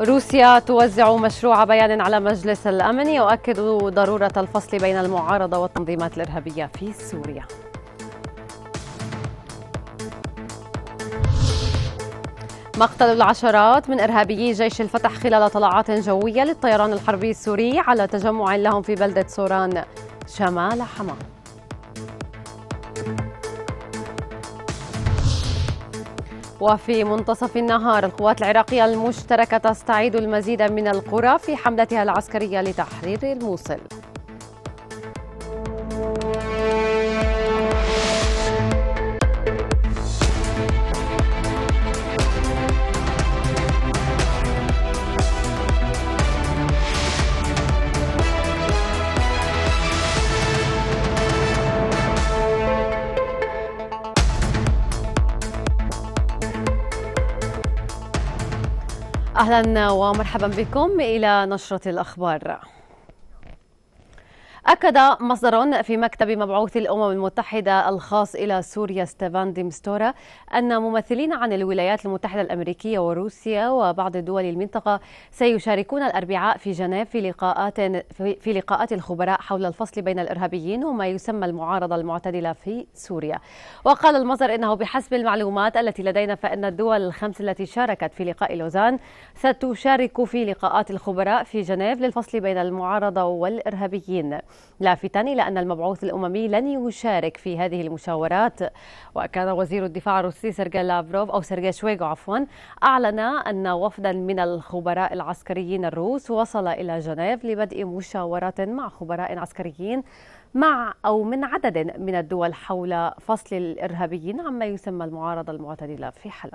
روسيا توزع مشروع بيان على مجلس الامن يؤكد ضروره الفصل بين المعارضه والتنظيمات الارهابيه في سوريا. مقتل العشرات من ارهابيي جيش الفتح خلال طلعات جويه للطيران الحربي السوري على تجمع لهم في بلده سوران شمال حماه. وفي منتصف النهار القوات العراقية المشتركة تستعيد المزيد من القرى في حملتها العسكرية لتحرير الموصل أهلا ومرحبا بكم إلى نشرة الأخبار أكد مصدر في مكتب مبعوث الأمم المتحدة الخاص إلى سوريا ستيفان ديمستورا أن ممثلين عن الولايات المتحدة الأمريكية وروسيا وبعض دول المنطقة سيشاركون الأربعاء في جنيف في لقاءات في لقاءات الخبراء حول الفصل بين الإرهابيين وما يسمى المعارضة المعتدلة في سوريا. وقال المصدر إنه بحسب المعلومات التي لدينا فإن الدول الخمس التي شاركت في لقاء لوزان ستشارك في لقاءات الخبراء في جنيف للفصل بين المعارضة والإرهابيين. لافتا إلى أن المبعوث الأممي لن يشارك في هذه المشاورات وكان وزير الدفاع الروسي سيرجي لافروف أو سيرجي شويغو عفوا أعلن أن وفدا من الخبراء العسكريين الروس وصل إلى جنيف لبدء مشاورات مع خبراء عسكريين مع أو من عدد من الدول حول فصل الإرهابيين عما يسمى المعارضة المعتدلة في حلب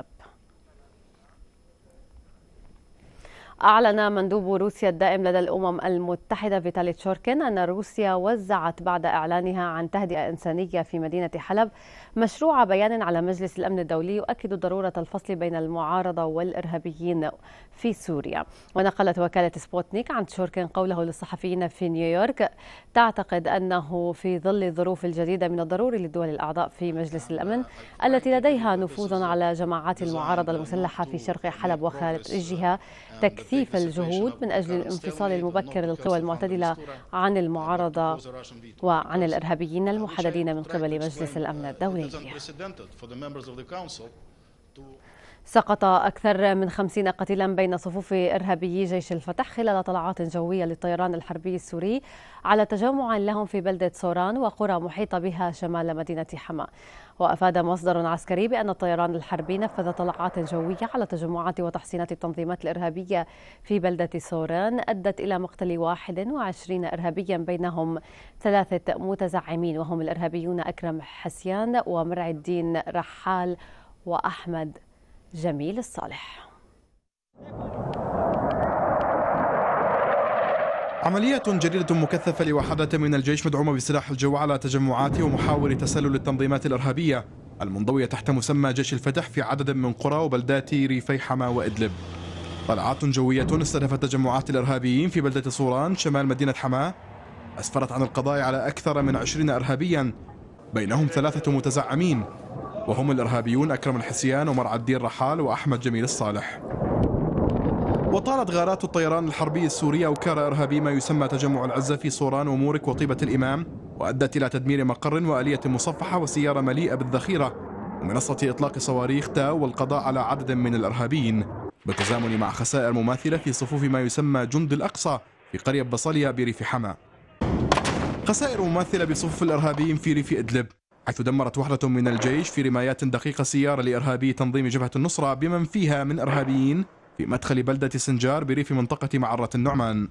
أعلن مندوب روسيا الدائم لدى الأمم المتحدة فيتالي تشوركين أن روسيا وزعت بعد إعلانها عن تهدئة إنسانية في مدينة حلب مشروع بيان على مجلس الأمن الدولي يؤكد ضرورة الفصل بين المعارضة والإرهابيين في سوريا ونقلت وكالة سبوتنيك عن تشوركين قوله للصحفيين في نيويورك تعتقد أنه في ظل الظروف الجديدة من الضروري للدول الأعضاء في مجلس الأمن التي لديها نفوذ على جماعات المعارضة المسلحة في شرق حلب وخارجها تكثير تكثيف الجهود من أجل الانفصال المبكر للقوى المعتدلة عن المعارضة وعن الإرهابيين المحددين من قبل مجلس الأمن الدولي سقط أكثر من خمسين قتيلا بين صفوف إرهابي جيش الفتح خلال طلعات جوية للطيران الحربي السوري على تجمع لهم في بلدة سوران وقرى محيطة بها شمال مدينة حما وأفاد مصدر عسكري بأن الطيران الحربي نفذ طلعات جوية على تجمعات وتحصينات التنظيمات الإرهابية في بلدة سوران أدت إلى مقتل 21 إرهابيا بينهم ثلاثة متزعمين وهم الإرهابيون أكرم حسيان ومرعي الدين رحال وأحمد جميل الصالح عملية جديدة مكثفة لوحدة من الجيش مدعومة بسلاح الجو على تجمعات ومحاول تسلل التنظيمات الإرهابية المنضوية تحت مسمى جيش الفتح في عدد من قرى وبلدات ريفي حما وإدلب طلعات جوية استهدفت تجمعات الإرهابيين في بلدة صوران شمال مدينة حماة أسفرت عن القضاء على أكثر من عشرين إرهابيا بينهم ثلاثة متزعمين وهم الإرهابيون أكرم الحسيان ومرعى الدين رحال وأحمد جميل الصالح وطالت غارات الطيران الحربي السورية أوكار إرهابي ما يسمى تجمع العزة في صوران ومورك وطيبة الإمام وأدت إلى تدمير مقر وآلية مصفحة وسيارة مليئة بالذخيرة ومنصة إطلاق صواريخ تاو والقضاء على عدد من الإرهابيين بالتزامن مع خسائر مماثلة في صفوف ما يسمى جند الأقصى في قرية بصليا بريف حما خسائر مماثلة بصفوف الإرهابيين في ريف إدلب حيث دمرت وحدة من الجيش في رمايات دقيقة سيارة لإرهابي تنظيم جبهة النصرة بمن فيها من إرهابيين في مدخل بلدة سنجار بريف منطقة معرة النعمان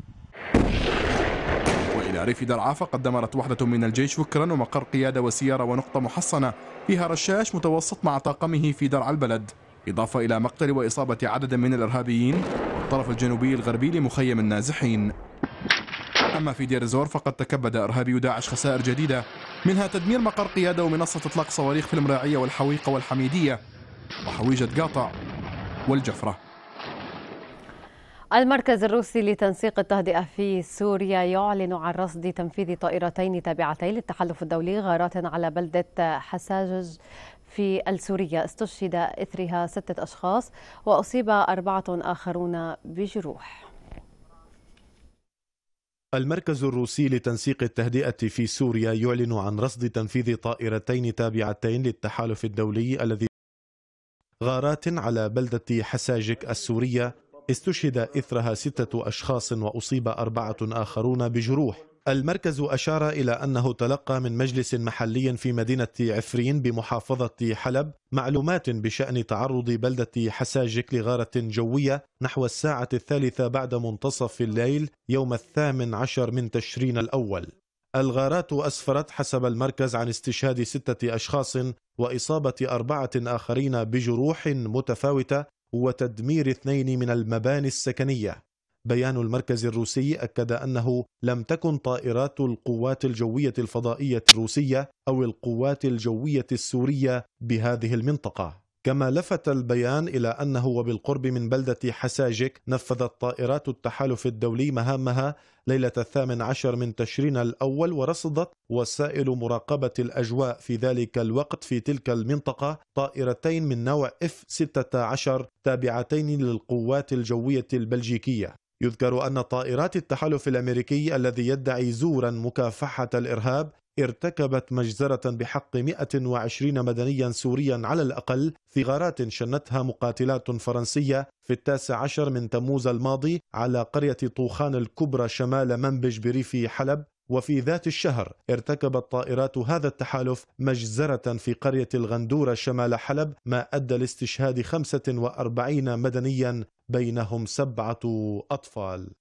وإلى ريف درعا فقد دمرت وحدة من الجيش فكرا ومقر قيادة وسيارة ونقطة محصنة فيها رشاش متوسط مع طاقمه في درعا البلد إضافة إلى مقتل وإصابة عدد من الإرهابيين والطرف الجنوبي الغربي لمخيم النازحين أما في دير الزور فقد تكبد إرهابي داعش خسائر جديدة منها تدمير مقر قيادة ومنصة إطلاق صواريخ في المراعية والحويقة والحميدية وحويجة قاطع والجفرة المركز الروسي لتنسيق التهدئة في سوريا يعلن عن رصد تنفيذ طائرتين تابعتين للتحالف الدولي غارات على بلدة حساجج في السورية استشهد إثرها ستة أشخاص وأصيب أربعة آخرون بجروح المركز الروسي لتنسيق التهدئة في سوريا يعلن عن رصد تنفيذ طائرتين تابعتين للتحالف الدولي الذي غارات على بلدة حساجك السورية استشهد إثرها ستة أشخاص وأصيب أربعة آخرون بجروح المركز أشار إلى أنه تلقى من مجلس محلي في مدينة عفرين بمحافظة حلب معلومات بشأن تعرض بلدة حساجك لغارة جوية نحو الساعة الثالثة بعد منتصف الليل يوم الثامن عشر من تشرين الأول الغارات أسفرت حسب المركز عن استشهاد ستة أشخاص وإصابة أربعة آخرين بجروح متفاوتة وتدمير اثنين من المباني السكنية بيان المركز الروسي أكد أنه لم تكن طائرات القوات الجوية الفضائية الروسية أو القوات الجوية السورية بهذه المنطقة كما لفت البيان إلى أنه وبالقرب من بلدة حساجك نفذت طائرات التحالف الدولي مهامها ليلة الثامن عشر من تشرين الأول ورصدت وسائل مراقبة الأجواء في ذلك الوقت في تلك المنطقة طائرتين من نوع F-16 تابعتين للقوات الجوية البلجيكية يذكر أن طائرات التحالف الأمريكي الذي يدعي زورا مكافحة الإرهاب ارتكبت مجزرة بحق 120 مدنيا سوريا على الأقل في غارات شنتها مقاتلات فرنسية في التاسع عشر من تموز الماضي على قرية طوخان الكبرى شمال منبج بريف حلب وفي ذات الشهر ارتكبت طائرات هذا التحالف مجزرة في قرية الغندورة شمال حلب ما أدى لاستشهاد 45 مدنيا بينهم سبعة أطفال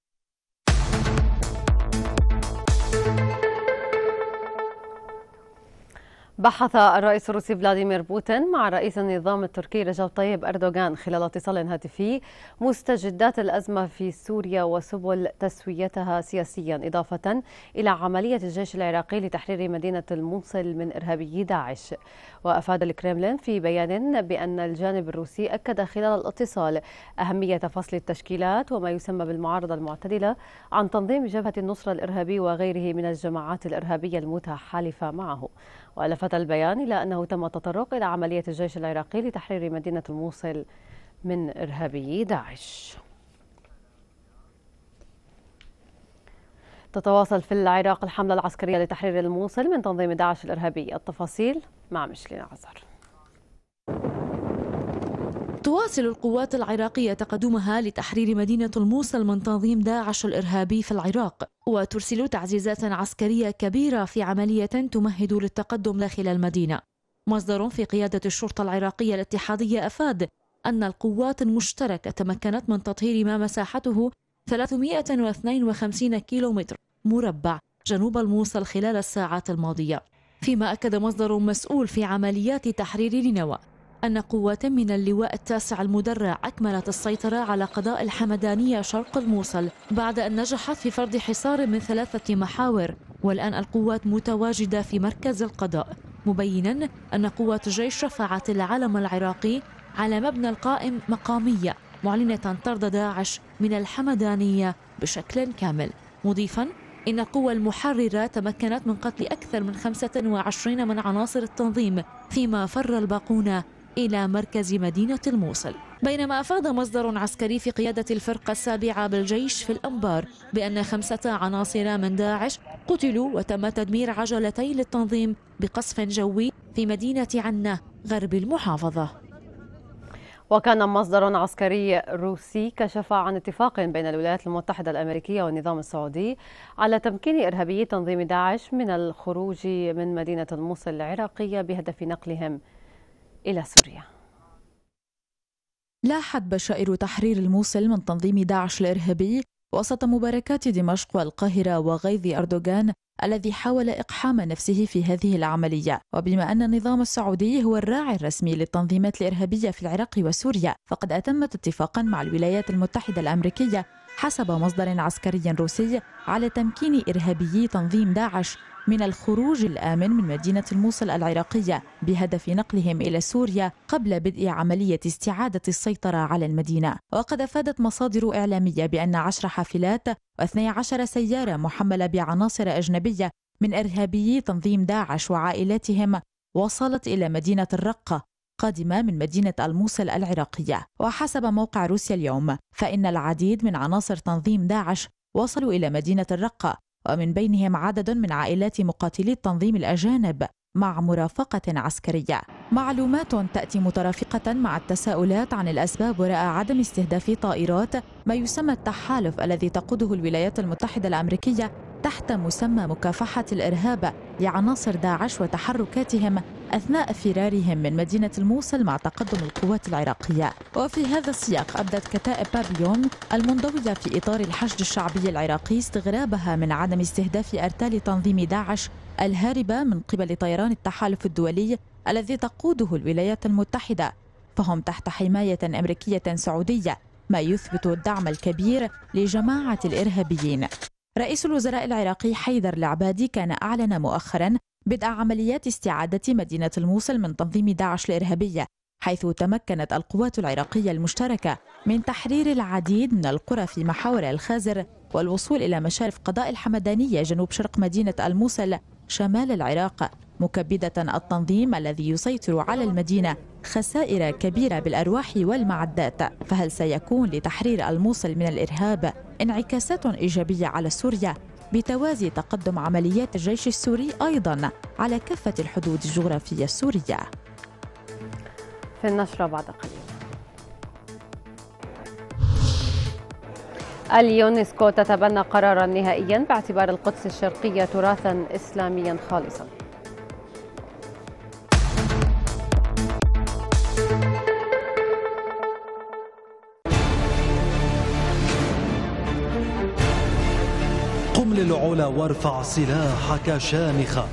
بحث الرئيس الروسي فلاديمير بوتين مع رئيس النظام التركي رجب طيب أردوغان خلال اتصال هاتفي مستجدات الأزمة في سوريا وسبل تسويتها سياسيا إضافة إلى عملية الجيش العراقي لتحرير مدينة الموصل من إرهابي داعش وأفاد الكرملين في بيان بأن الجانب الروسي أكد خلال الاتصال أهمية فصل التشكيلات وما يسمى بالمعارضة المعتدلة عن تنظيم جبهة النصرة الإرهابي وغيره من الجماعات الإرهابية المتحالفة معه وألفت هذا البيان إلى أنه تم التطرق إلى عملية الجيش العراقي لتحرير مدينة الموصل من إرهابي داعش تتواصل في العراق الحملة العسكرية لتحرير الموصل من تنظيم داعش الإرهابي التفاصيل مع مشلين عزر تواصل القوات العراقية تقدمها لتحرير مدينة الموصل من تنظيم داعش الإرهابي في العراق وترسل تعزيزات عسكرية كبيرة في عملية تمهد للتقدم داخل المدينة مصدر في قيادة الشرطة العراقية الاتحادية أفاد أن القوات المشتركة تمكنت من تطهير ما مساحته 352 كيلومتر مربع جنوب الموصل خلال الساعات الماضية فيما أكد مصدر مسؤول في عمليات تحرير نينوى أن قوات من اللواء التاسع المدرع أكملت السيطرة على قضاء الحمدانية شرق الموصل بعد أن نجحت في فرض حصار من ثلاثة محاور والآن القوات متواجدة في مركز القضاء مبينا أن قوات الجيش رفعت العلم العراقي على مبنى القائم مقامية معلنة طرد داعش من الحمدانية بشكل كامل مضيفا إن القوى المحررة تمكنت من قتل أكثر من 25 من عناصر التنظيم فيما فر الباقون إلى مركز مدينة الموصل بينما أفاد مصدر عسكري في قيادة الفرقة السابعة بالجيش في الأنبار بأن خمسة عناصر من داعش قتلوا وتم تدمير عجلتين للتنظيم بقصف جوي في مدينة عنة غرب المحافظة وكان مصدر عسكري روسي كشف عن اتفاق بين الولايات المتحدة الأمريكية والنظام السعودي على تمكين إرهابي تنظيم داعش من الخروج من مدينة الموصل العراقية بهدف نقلهم إلى سوريا لاحت بشائر تحرير الموصل من تنظيم داعش الإرهابي وسط مباركات دمشق والقاهرة وغيظ أردوغان الذي حاول إقحام نفسه في هذه العملية وبما أن النظام السعودي هو الراعي الرسمي للتنظيمات الإرهابية في العراق وسوريا فقد أتمت اتفاقا مع الولايات المتحدة الأمريكية حسب مصدر عسكري روسي على تمكين إرهابيي تنظيم داعش من الخروج الآمن من مدينة الموصل العراقية بهدف نقلهم إلى سوريا قبل بدء عملية استعادة السيطرة على المدينة وقد أفادت مصادر إعلامية بأن عشر حافلات و12 سيارة محملة بعناصر أجنبية من إرهابيي تنظيم داعش وعائلاتهم وصلت إلى مدينة الرقة القادمة من مدينة الموصل العراقية وحسب موقع روسيا اليوم فإن العديد من عناصر تنظيم داعش وصلوا إلى مدينة الرقة ومن بينهم عدد من عائلات مقاتلي التنظيم الأجانب مع مرافقة عسكرية. معلومات تأتي مترافقة مع التساؤلات عن الأسباب وراء عدم استهداف طائرات ما يسمى التحالف الذي تقوده الولايات المتحدة الأمريكية تحت مسمى مكافحة الإرهاب لعناصر داعش وتحركاتهم أثناء فرارهم من مدينة الموصل مع تقدم القوات العراقية وفي هذا السياق أبدت كتائب بابليون المنضوية في إطار الحشد الشعبي العراقي استغرابها من عدم استهداف أرتال تنظيم داعش الهاربة من قبل طيران التحالف الدولي الذي تقوده الولايات المتحدة فهم تحت حماية أمريكية سعودية ما يثبت الدعم الكبير لجماعة الإرهابيين رئيس الوزراء العراقي حيدر العبادي كان أعلن مؤخرا بدء عمليات استعادة مدينة الموصل من تنظيم داعش الإرهابية حيث تمكنت القوات العراقية المشتركة من تحرير العديد من القرى في محاور الخازر والوصول إلى مشارف قضاء الحمدانية جنوب شرق مدينة الموصل شمال العراق مكبدة التنظيم الذي يسيطر على المدينة خسائر كبيرة بالأرواح والمعدات فهل سيكون لتحرير الموصل من الإرهاب انعكاسات إيجابية على سوريا بتوازي تقدم عمليات الجيش السوري أيضا على كافة الحدود الجغرافية السورية في النشرة بعد قليل اليونسكو تتبنى قرارا نهائيا باعتبار القدس الشرقية تراثا إسلاميا خالصا قم للعلا وارفع سلاحك شامخا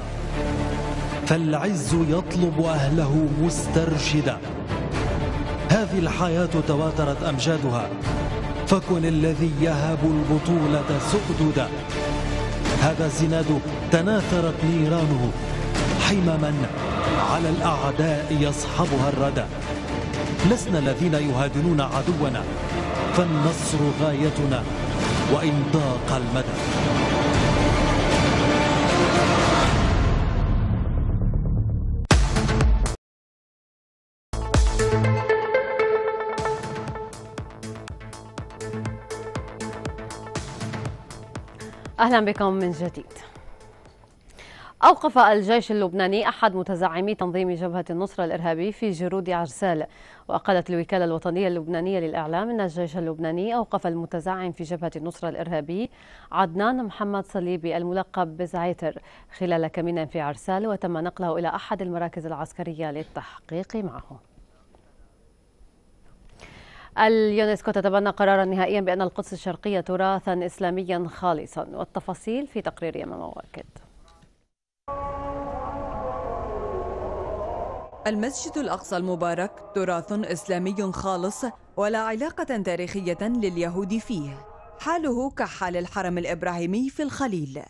فالعز يطلب أهله مسترشدا هذه الحياة تواترت أمجادها فكن الذي يهب البطولة سؤددا هذا الزناد تناثرت نيرانه حمما على الأعداء يصحبها الردى لسنا الذين يهادنون عدونا فالنصر غايتنا وإن ضاق المدى أهلا بكم من جديد أوقف الجيش اللبناني أحد متزعمي تنظيم جبهة النصرة الإرهابي في جرود عرسال وقالت الوكالة الوطنية اللبنانية للإعلام أن الجيش اللبناني أوقف المتزعم في جبهة النصرة الإرهابي عدنان محمد صليبي الملقب بزعيتر خلال كمين في عرسال وتم نقله إلى أحد المراكز العسكرية للتحقيق معه اليونسكو تتبنى قرارا نهائيا بأن القدس الشرقية تراثا إسلاميا خالصا والتفاصيل في تقرير يمام مواكد المسجد الأقصى المبارك تراث إسلامي خالص ولا علاقة تاريخية لليهود فيه حاله كحال الحرم الإبراهيمي في الخليل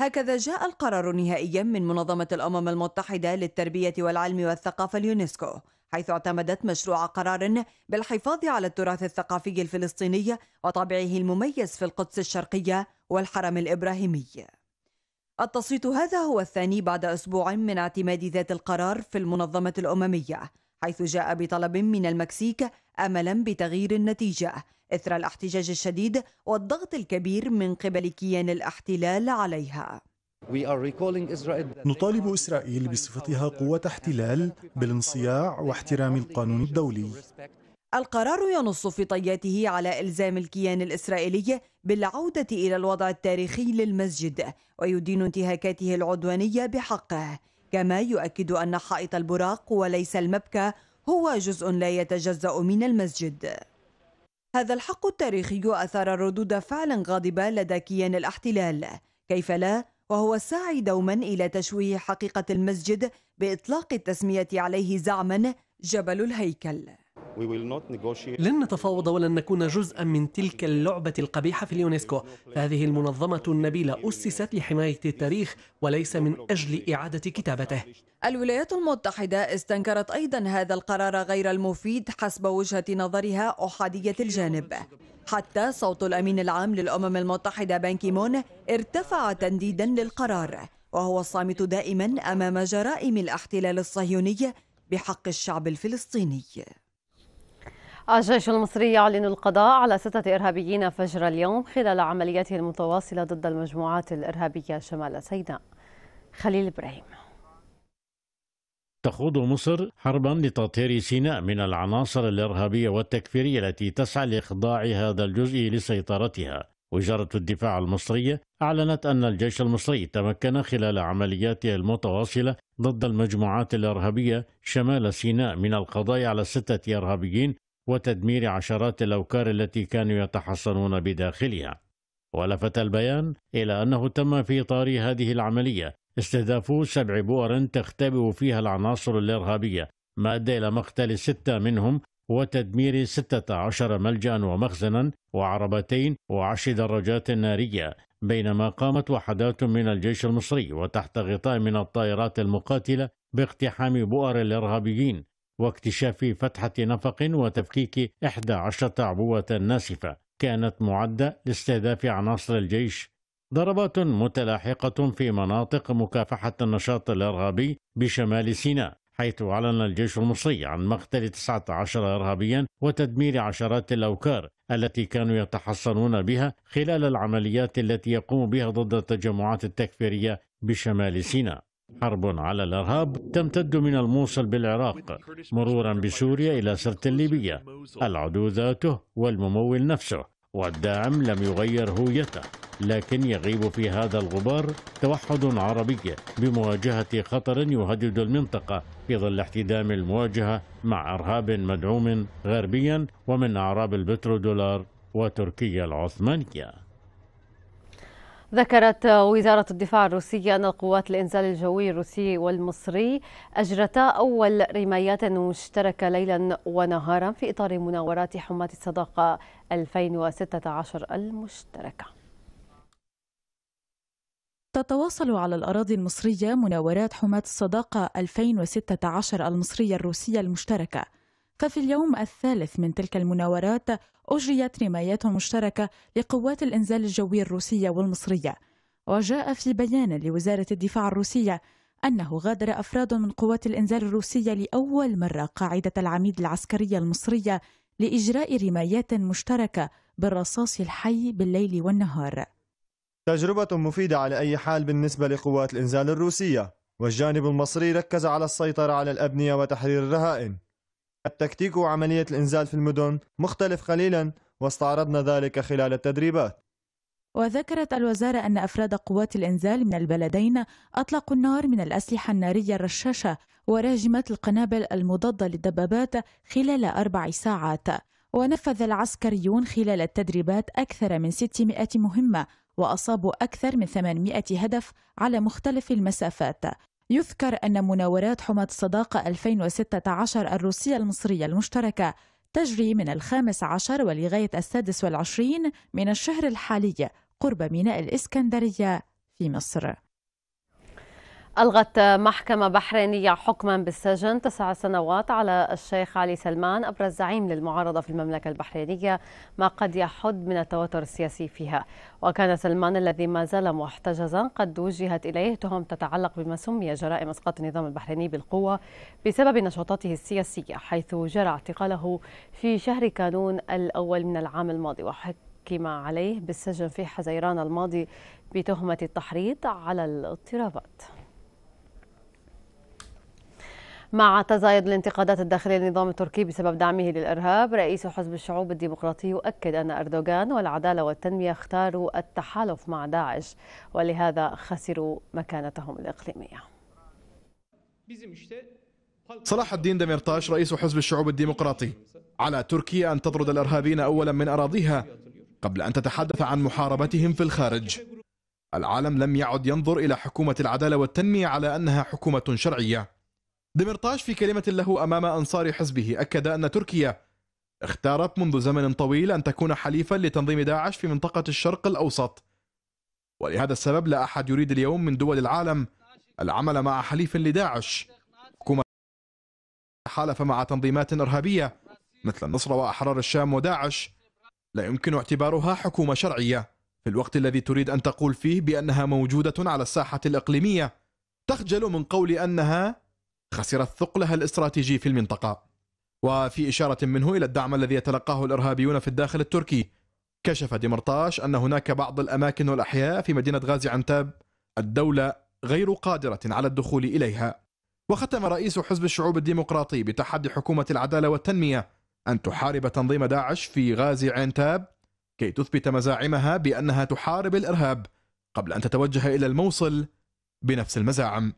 هكذا جاء القرار نهائيا من منظمة الأمم المتحدة للتربية والعلم والثقافة اليونسكو حيث اعتمدت مشروع قرار بالحفاظ على التراث الثقافي الفلسطيني وطابعه المميز في القدس الشرقية والحرم الإبراهيمي التصويت هذا هو الثاني بعد أسبوع من اعتماد ذات القرار في المنظمة الأممية حيث جاء بطلب من المكسيك املا بتغيير النتيجه اثر الاحتجاج الشديد والضغط الكبير من قبل كيان الاحتلال عليها نطالب اسرائيل بصفتها قوه احتلال بالانصياع واحترام القانون الدولي القرار ينص في طياته على إلزام الكيان الإسرائيلي بالعودة إلى الوضع التاريخي للمسجد ويدين انتهاكاته العدوانية بحقه كما يؤكد أن حائط البراق وليس المبكى هو جزء لا يتجزأ من المسجد هذا الحق التاريخي أثار ردود فعل غاضبة لدى كيان الاحتلال كيف لا وهو الساعي دوما إلى تشويه حقيقة المسجد بإطلاق التسمية عليه زعما جبل الهيكل لن نتفاوض ولن نكون جزءا من تلك اللعبة القبيحة في اليونسكو فهذه المنظمة النبيلة أسست لحماية التاريخ وليس من أجل إعادة كتابته الولايات المتحدة استنكرت أيضا هذا القرار غير المفيد حسب وجهة نظرها أحادية الجانب حتى صوت الأمين العام للأمم المتحدة بانكيمون ارتفع تنديدا للقرار وهو الصامت دائما أمام جرائم الاحتلال الصهيوني بحق الشعب الفلسطيني الجيش المصري يعلن القضاء على ستة إرهابيين فجر اليوم خلال عملياته المتواصلة ضد المجموعات الإرهابية شمال سيناء خليل إبراهيم تخوض مصر حربا لتطهير سيناء من العناصر الإرهابية والتكفيرية التي تسعى لإخضاع هذا الجزء لسيطرتها وزارة الدفاع المصرية أعلنت أن الجيش المصري تمكن خلال عملياته المتواصلة ضد المجموعات الإرهابية شمال سيناء من القضاء على ستة إرهابيين وتدمير عشرات الأوكار التي كانوا يتحصنون بداخلها ولفت البيان إلى أنه تم في إطار هذه العملية استهداف سبع بؤر تختبئ فيها العناصر الإرهابية ما أدى إلى مقتل ستة منهم وتدمير 16 ملجأ ومخزنا وعربتين وعشر دراجات نارية بينما قامت وحدات من الجيش المصري وتحت غطاء من الطائرات المقاتلة باقتحام بؤر الإرهابيين واكتشاف فتحة نفق وتفكيك إحدى عشرة عبوة ناسفة كانت معدة لاستهداف عناصر الجيش ضربات متلاحقة في مناطق مكافحة النشاط الإرهابي بشمال سيناء حيث أعلن الجيش المصري عن مقتل 19 إرهابيا وتدمير عشرات الأوكار التي كانوا يتحصنون بها خلال العمليات التي يقوم بها ضد التجمعات التكفيرية بشمال سيناء حرب على الارهاب تمتد من الموصل بالعراق مرورا بسوريا الى سرت ليبيا العدو ذاته والممول نفسه والداعم لم يغير هويته لكن يغيب في هذا الغبار توحد عربي بمواجهه خطر يهدد المنطقه في ظل احتدام المواجهه مع ارهاب مدعوم غربيا ومن اعراب البترودولار وتركيا العثمانيه ذكرت وزارة الدفاع الروسية أن القوات الإنزال الجوي الروسي والمصري أجرتا أول رمايات مشتركة ليلا ونهارا في إطار مناورات حماة الصداقة 2016 المشتركة تتواصل على الأراضي المصرية مناورات حماة الصداقة 2016 المصرية الروسية المشتركة ففي اليوم الثالث من تلك المناورات أجريت رمايات مشتركة لقوات الإنزال الجوي الروسية والمصرية وجاء في بيان لوزارة الدفاع الروسية أنه غادر أفراد من قوات الإنزال الروسية لأول مرة قاعدة العميد العسكرية المصرية لإجراء رمايات مشتركة بالرصاص الحي بالليل والنهار تجربة مفيدة على أي حال بالنسبة لقوات الإنزال الروسية والجانب المصري ركز على السيطرة على الأبنية وتحرير الرهائن التكتيك وعملية الإنزال في المدن مختلف قليلا واستعرضنا ذلك خلال التدريبات وذكرت الوزارة أن أفراد قوات الإنزال من البلدين أطلقوا النار من الأسلحة النارية الرشاشة وراجمت القنابل المضادة للدبابات خلال أربع ساعات ونفذ العسكريون خلال التدريبات أكثر من 600 مهمة وأصابوا أكثر من 800 هدف على مختلف المسافات يذكر أن مناورات حماة الصداقة 2016 الروسية المصرية المشتركة تجري من الخامس عشر ولغاية السادس والعشرين من الشهر الحالي قرب ميناء الإسكندرية في مصر ألغت محكمة بحرينية حكما بالسجن تسع سنوات على الشيخ علي سلمان أبرز زعيم للمعارضة في المملكة البحرينية ما قد يحد من التوتر السياسي فيها وكان سلمان الذي ما زال محتجزا قد وجهت إليه تهم تتعلق بما سمي جرائم إسقاط النظام البحريني بالقوة بسبب نشاطاته السياسية حيث جرى اعتقاله في شهر كانون الأول من العام الماضي وحكم عليه بالسجن في حزيران الماضي بتهمة التحريض على الاضطرابات مع تزايد الانتقادات الداخلية للنظام التركي بسبب دعمه للإرهاب رئيس حزب الشعوب الديمقراطي يؤكد أن أردوغان والعدالة والتنمية اختاروا التحالف مع داعش ولهذا خسروا مكانتهم الإقليمية صلاح الدين دميرتاش رئيس حزب الشعوب الديمقراطي على تركيا أن تطرد الإرهابيين أولا من أراضيها قبل أن تتحدث عن محاربتهم في الخارج العالم لم يعد ينظر إلى حكومة العدالة والتنمية على أنها حكومة شرعية دمرطاش في كلمة له أمام أنصار حزبه أكد أن تركيا اختارت منذ زمن طويل أن تكون حليفا لتنظيم داعش في منطقة الشرق الأوسط ولهذا السبب لا أحد يريد اليوم من دول العالم العمل مع حليف لداعش حكومة حالف مع تنظيمات إرهابية مثل النصرة وأحرار الشام وداعش لا يمكن اعتبارها حكومة شرعية في الوقت الذي تريد أن تقول فيه بأنها موجودة على الساحة الإقليمية تخجل من قول أنها خسرت ثقلها الاستراتيجي في المنطقة وفي إشارة منه إلى الدعم الذي يتلقاه الإرهابيون في الداخل التركي كشف ديمرتاش أن هناك بعض الأماكن والأحياء في مدينة غازي عنتاب الدولة غير قادرة على الدخول إليها وختم رئيس حزب الشعوب الديمقراطي بتحدي حكومة العدالة والتنمية أن تحارب تنظيم داعش في غازي عنتاب كي تثبت مزاعمها بأنها تحارب الإرهاب قبل أن تتوجه إلى الموصل بنفس المزاعم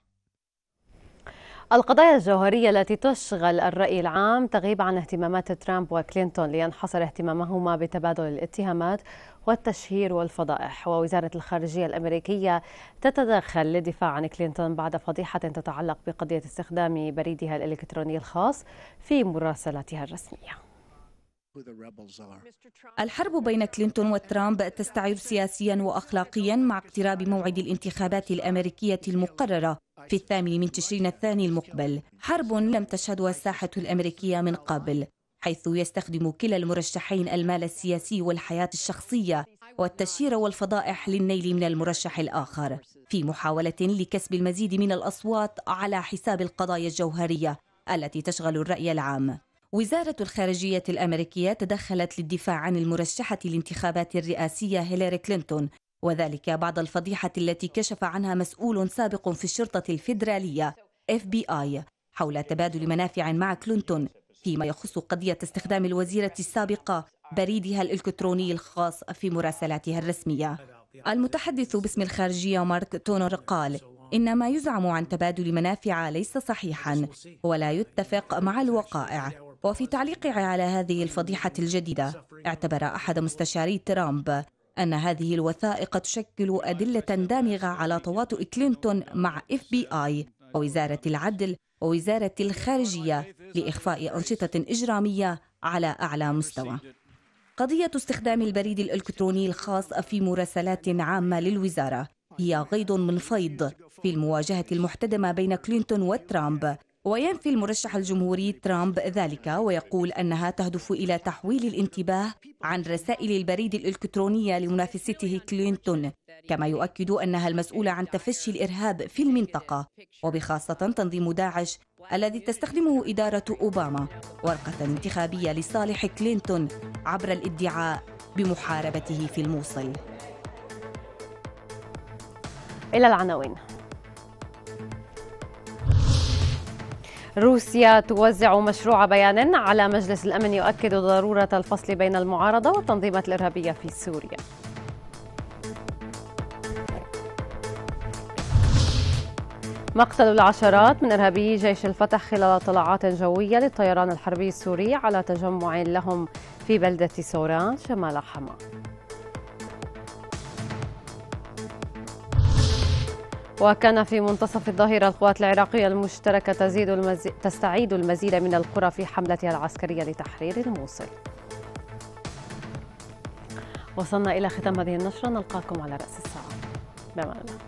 القضايا الجوهرية التي تشغل الرأي العام تغيب عن اهتمامات ترامب وكلينتون لينحصر اهتمامهما بتبادل الاتهامات والتشهير والفضائح ووزارة الخارجية الأمريكية تتدخل للدفاع عن كلينتون بعد فضيحة تتعلق بقضية استخدام بريدها الإلكتروني الخاص في مراسلاتها الرسمية الحرب بين كلينتون وترامب تستعير سياسيا واخلاقيا مع اقتراب موعد الانتخابات الامريكيه المقرره في الثامن من تشرين الثاني المقبل حرب لم تشهدها الساحة الأمريكية من قبل حيث يستخدم كلا المرشحين المال السياسي والحياة الشخصية والتشهير والفضائح للنيل من المرشح الآخر في محاولة لكسب المزيد من الأصوات على حساب القضايا الجوهرية التي تشغل الرأي العام وزارة الخارجية الأمريكية تدخلت للدفاع عن المرشحة لانتخابات الرئاسية هيلاري كلينتون وذلك بعد الفضيحة التي كشف عنها مسؤول سابق في الشرطة الفيدرالية اف بي اي حول تبادل منافع مع كلينتون فيما يخص قضية استخدام الوزيرة السابقة بريدها الإلكتروني الخاص في مراسلاتها الرسمية المتحدث باسم الخارجية مارك تونر قال إن ما يزعم عن تبادل منافع ليس صحيحا ولا يتفق مع الوقائع وفي تعليقه على هذه الفضيحة الجديدة اعتبر أحد مستشاري ترامب أن هذه الوثائق تشكل أدلة دامغة على تواطؤ كلينتون مع اف بي آي ووزارة العدل ووزارة الخارجية لإخفاء أنشطة إجرامية على أعلى مستوى قضية استخدام البريد الإلكتروني الخاص في مراسلات عامة للوزارة هي غيض من فيض في المواجهة المحتدمة بين كلينتون وترامب وينفي المرشح الجمهوري ترامب ذلك ويقول انها تهدف الى تحويل الانتباه عن رسائل البريد الالكترونيه لمنافسته كلينتون كما يؤكد انها المسؤوله عن تفشي الارهاب في المنطقه وبخاصه تنظيم داعش الذي تستخدمه اداره اوباما ورقه انتخابيه لصالح كلينتون عبر الادعاء بمحاربته في الموصل الى العناوين روسيا توزع مشروع بيان على مجلس الأمن يؤكد ضرورة الفصل بين المعارضة والتنظيمات الإرهابية في سوريا مقتل العشرات من إرهابي جيش الفتح خلال طلعات جوية للطيران الحربي السوري على تجمع لهم في بلدة سوران شمال حماه. وكان في منتصف الظهيرة القوات العراقية المشتركة تزيد المزي... تستعيد المزيد من القرى في حملتها العسكرية لتحرير الموصل وصلنا إلى ختام هذه النشرة نلقاكم على رأس الساعة بمعنى.